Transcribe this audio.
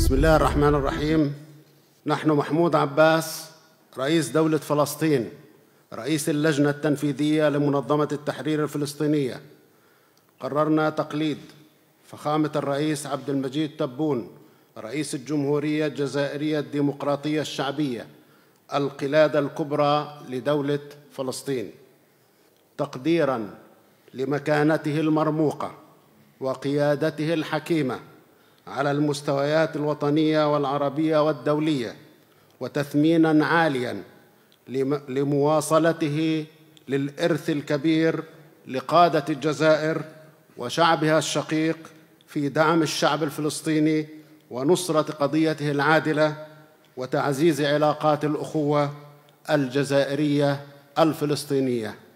بسم الله الرحمن الرحيم نحن محمود عباس رئيس دولة فلسطين رئيس اللجنة التنفيذية لمنظمة التحرير الفلسطينية قررنا تقليد فخامة الرئيس عبد المجيد تبون رئيس الجمهورية الجزائرية الديمقراطية الشعبية القلادة الكبرى لدولة فلسطين تقديراً لمكانته المرموقة وقيادته الحكيمة على المستويات الوطنيه والعربيه والدوليه وتثمينا عاليا لمواصلته للارث الكبير لقاده الجزائر وشعبها الشقيق في دعم الشعب الفلسطيني ونصره قضيته العادله وتعزيز علاقات الاخوه الجزائريه الفلسطينيه